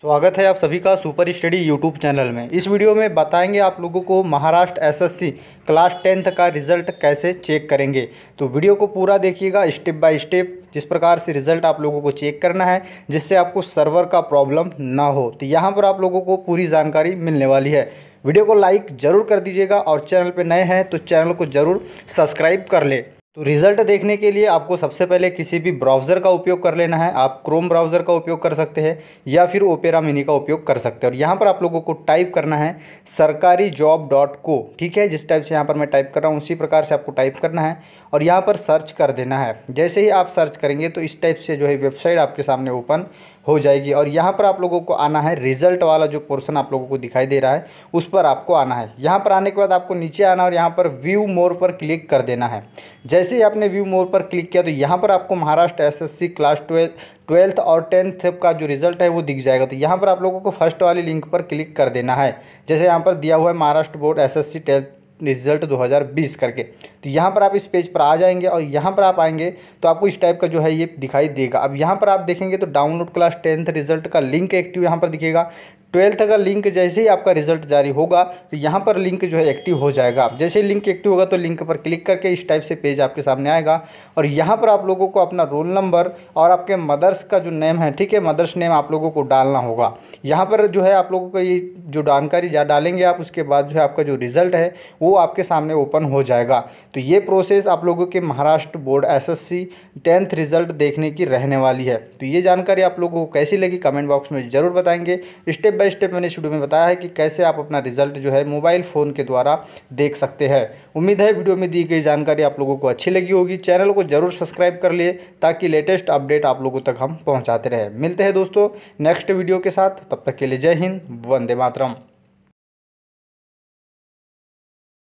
स्वागत है आप सभी का सुपर स्टडी यूट्यूब चैनल में इस वीडियो में बताएंगे आप लोगों को महाराष्ट्र एसएससी क्लास टेंथ का रिजल्ट कैसे चेक करेंगे तो वीडियो को पूरा देखिएगा स्टेप बाय स्टेप जिस प्रकार से रिजल्ट आप लोगों को चेक करना है जिससे आपको सर्वर का प्रॉब्लम ना हो तो यहाँ पर आप लोगों को पूरी जानकारी मिलने वाली है वीडियो को लाइक ज़रूर कर दीजिएगा और चैनल पर नए हैं तो चैनल को ज़रूर सब्सक्राइब कर लें तो रिज़ल्ट देखने के लिए आपको सबसे पहले किसी भी ब्राउज़र का उपयोग कर लेना है आप क्रोम ब्राउज़र का उपयोग कर सकते हैं या फिर ओपेरा मिनी का उपयोग कर सकते हैं और यहाँ पर आप लोगों को टाइप करना है सरकारी जॉब डॉट को ठीक है जिस टाइप से यहाँ पर मैं टाइप कर रहा हूँ उसी प्रकार से आपको टाइप करना है और यहाँ पर सर्च कर देना है जैसे ही आप सर्च करेंगे तो इस टाइप से जो है वेबसाइट आपके सामने ओपन हो जाएगी और यहाँ पर आप लोगों को आना है रिजल्ट वाला जो पोर्सन आप लोगों को दिखाई दे रहा है उस पर आपको आना है यहाँ पर आने के बाद आपको नीचे आना और यहाँ पर व्यू मोर पर क्लिक कर देना है जैसे ही आपने व्यू मोर पर क्लिक किया तो यहाँ पर आपको Maharashtra SSC class twelfth twelfth और टेंथ का जो रिजल्ट है वो दिख जाएगा तो यहाँ पर आप लोगों को फर्स्ट वाली लिंक पर क्लिक कर देना है जैसे यहाँ पर दिया हुआ है Maharashtra board SSC tenth result 2020 करके तो यहाँ पर आप इस पेज पर आ जाएंगे और यहाँ पर आप आएंगे तो आपको इस टाइप का जो है ये दिखाई देगा अब यहाँ पर आप देखेंगे तो डाउनलोड क्लास टेंथ रिजल्ट का लिंक एक्टिव यहाँ पर दिखेगा ट्वेल्थ का लिंक जैसे ही आपका रिजल्ट जारी होगा तो यहाँ पर लिंक जो है एक्टिव हो जाएगा जैसे लिंक एक्टिव होगा तो लिंक पर क्लिक करके इस टाइप से पेज आपके सामने आएगा और यहाँ पर आप लोगों को अपना रोल नंबर और आपके मदर्स का जो नेम है ठीक है मदर्स नेम आप लोगों को डालना होगा यहाँ पर जो है आप लोगों को ये जो जानकारी डालेंगे आप उसके बाद जो है आपका जो रिज़ल्ट है वो आपके सामने ओपन हो जाएगा तो ये प्रोसेस आप लोगों के Maharashtra board S tenth result देखने की रहने वाली है तो ये जानकारी आप लोगों को कैसी लगी कमेंट बॉक्स में ज़रूर बताएंगे स्टेप बाय बाई स्टेप मैंने इस वीडियो में बताया है कि कैसे आप अपना रिजल्ट जो है मोबाइल फ़ोन के द्वारा देख सकते हैं उम्मीद है वीडियो में दी गई जानकारी आप लोगों को अच्छी लगी होगी चैनल को जरूर सब्सक्राइब कर लिए ताकि लेटेस्ट अपडेट आप लोगों तक हम पहुँचाते रहे मिलते हैं दोस्तों नेक्स्ट वीडियो के साथ तब तक के लिए जय हिंद वंदे मातरम